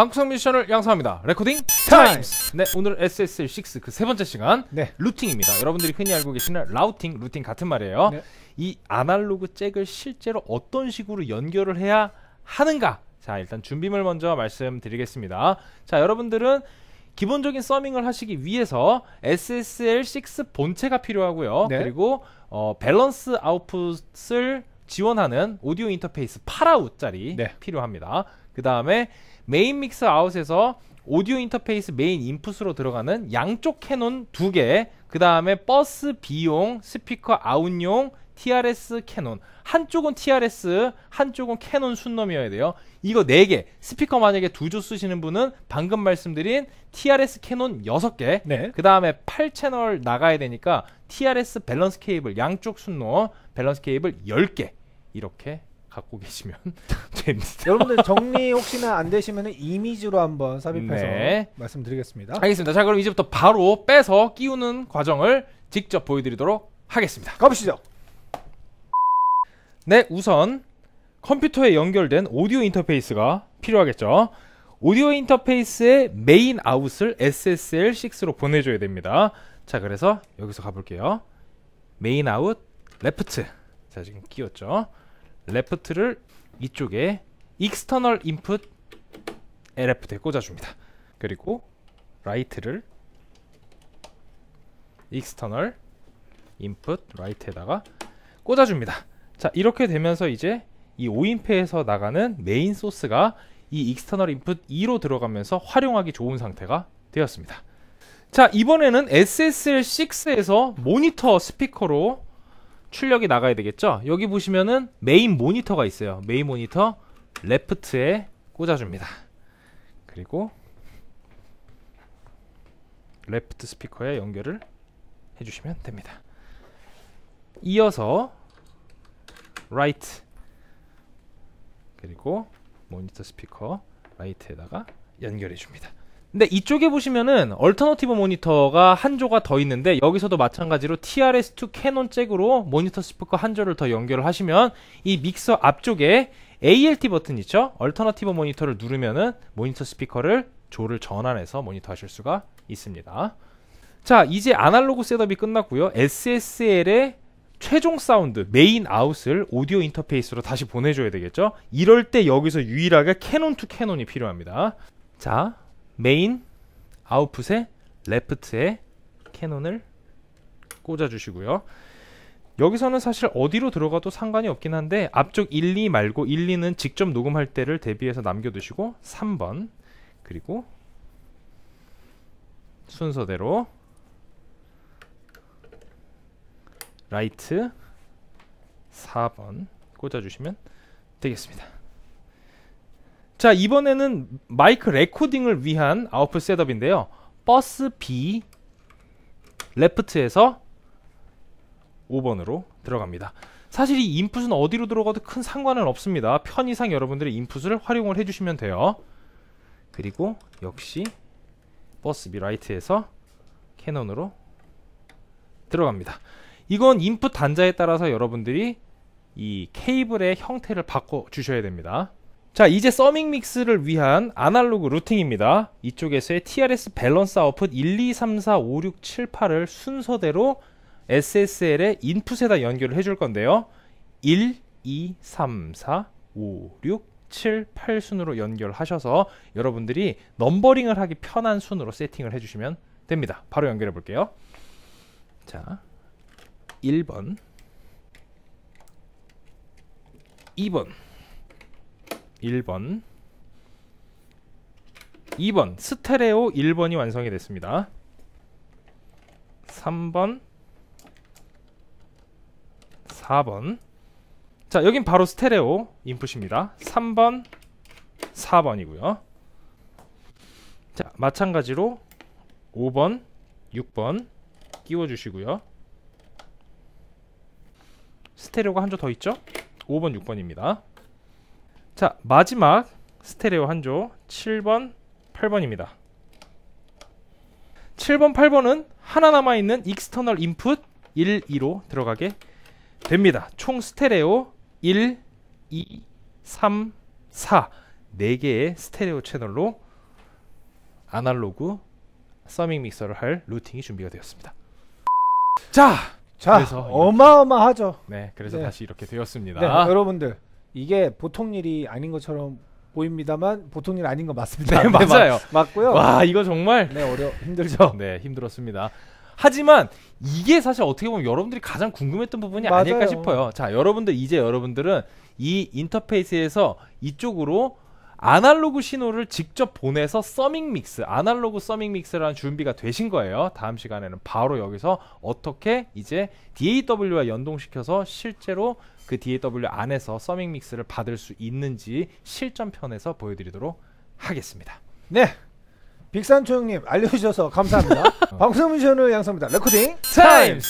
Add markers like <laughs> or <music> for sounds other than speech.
방구 미션을 양성합니다. 레코딩 타임스. 네, 오늘 SSL6 그 세 번째 시간 네. 루팅입니다. 여러분들이 흔히 알고 계시는 라우팅, 루팅 같은 말이에요. 네. 이 아날로그 잭을 실제로 어떤 식으로 연결을 해야 하는가? 자, 일단 준비물 먼저 말씀드리겠습니다. 자, 여러분들은 기본적인 서밍을 하시기 위해서 SSL6 본체가 필요하고요. 네. 그리고 어, 밸런스 아웃풋을 지원하는 오디오 인터페이스 8아웃짜리 네. 필요합니다. 그 다음에 메인 믹스 아웃에서 오디오 인터페이스 메인 인풋으로 들어가는 양쪽 캐논 두 개, 그 다음에 버스 B용, 스피커 아웃용, TRS 캐논. 한쪽은 TRS, 한쪽은 캐논 순놈이어야 돼요. 이거 4개. 스피커 만약에 두 조 쓰시는 분은 방금 말씀드린 TRS 캐논 6개. 네. 그 다음에 8채널 나가야 되니까 TRS 밸런스 케이블, 양쪽 순놈 밸런스 케이블 10개. 이렇게 갖고 계시면 <laughs> 됩니다. 여러분들 정리 혹시나 안 되시면 이미지로 한번 삽입해서 네. 말씀드리겠습니다. 알겠습니다. 자 그럼 이제부터 바로 빼서 끼우는 과정을 직접 보여드리도록 하겠습니다. 가보시죠. 네 우선 컴퓨터에 연결된 오디오 인터페이스가 필요하겠죠. 오디오 인터페이스의 메인 아웃을 SSL6로 보내줘야 됩니다. 자 그래서 여기서 가볼게요. 메인 아웃 레프트 자 지금 끼웠죠. 레프트를 이쪽에 익스터널 인풋 LF트에 꽂아줍니다 그리고 라이트를 익스터널 인풋 라이트에다가 꽂아줍니다 자 이렇게 되면서 이제 이 5인패에서 나가는 메인 소스가 이 익스터널 인풋 2로 들어가면서 활용하기 좋은 상태가 되었습니다 자 이번에는 SSL6에서 모니터 스피커로 출력이 나가야 되겠죠 여기 보시면은 메인 모니터가 있어요 메인 모니터 레프트에 꽂아줍니다 그리고 레프트 스피커에 연결을 해주시면 됩니다 이어서 라이트 그리고 모니터 스피커 라이트에다가 연결해 줍니다 근데 이쪽에 보시면은 얼터너티브 모니터가 한 조가 더 있는데 여기서도 마찬가지로 TRS2 캐논 잭으로 모니터 스피커 한 조를 더 연결을 하시면 이 믹서 앞쪽에 ALT 버튼 있죠? 얼터너티브 모니터를 누르면은 모니터 스피커를 조를 전환해서 모니터 하실 수가 있습니다. 자, 이제 아날로그 셋업이 끝났고요. SSL의 최종 사운드 메인 아웃을 오디오 인터페이스로 다시 보내줘야 되겠죠? 이럴 때 여기서 유일하게 캐논 투 캐논이 필요합니다. 자, 메인 아웃풋에 레프트에 캐논을 꽂아 주시고요 여기서는 사실 어디로 들어가도 상관이 없긴 한데 앞쪽 1, 2 말고 1, 2는 직접 녹음할 때를 대비해서 남겨두시고 3번 그리고 순서대로 라이트 4번 꽂아주시면 되겠습니다. 자, 이번에는 마이크 레코딩을 위한 아웃풋 셋업인데요. 버스 B 레프트에서 5번으로 들어갑니다. 사실 이 인풋은 어디로 들어가도 큰 상관은 없습니다. 편의상 여러분들이 인풋을 활용을 해주시면 돼요. 그리고 역시 버스 B 라이트에서 캐논으로 들어갑니다. 이건 인풋 단자에 따라서 여러분들이 이 케이블의 형태를 바꿔 주셔야 됩니다. 자 이제 서밍 믹스를 위한 아날로그 루팅입니다 이쪽에서의 TRS 밸런스 아웃풋 1, 2, 3, 4, 5, 6, 7, 8을 순서대로 SSL의 인풋에다 연결을 해줄 건데요 1, 2, 3, 4, 5, 6, 7, 8 순으로 연결하셔서 여러분들이 넘버링을 하기 편한 순으로 세팅을 해주시면 됩니다 바로 연결해 볼게요 자 1번 2번 1번 2번 스테레오 1번이 완성이 됐습니다 3번 4번 자 여긴 바로 스테레오 인풋입니다 3번 4번이고요 자 마찬가지로 5번 6번 끼워주시고요 스테레오가 한줄더 있죠 5번 6번입니다 자 마지막 스테레오 한 조 7번 8번입니다 7번 8번은 하나 남아있는 익스터널 인풋 1, 2로 들어가게 됩니다 총 스테레오 1, 2, 3, 4 4개의 스테레오 채널로 아날로그 서밍 믹서를 할 루팅이 준비가 되었습니다 자, 자 그래서 어마어마하죠 네 그래서 네. 다시 이렇게 되었습니다 네, 여러분들 이게 보통 일이 아닌 것처럼 보입니다만 보통 일 아닌 건 맞습니다. 네, <laughs> 맞아요. 맞, 고요와 이거 정말 네 어려 힘들죠. <laughs> 네 힘들었습니다. 하지만 이게 사실 어떻게 보면 여러분들이 가장 궁금했던 부분이 맞아요. 아닐까 싶어요. 자 여러분들 이제 여러분들은 이 인터페이스에서 이쪽으로 아날로그 신호를 직접 보내서 서밍 믹스, 아날로그 서밍 믹스라는 준비가 되신 거예요. 다음 시간에는 바로 여기서 어떻게 이제 DAW와 연동시켜서 실제로 그 DAW 안에서 서밍 믹스를 받을 수 있는지 실전편에서 보여드리도록 하겠습니다. 네. 빅산초 형님 알려주셔서 감사합니다. <laughs> 방송 미션을 양성합니다. 레코딩 타임스!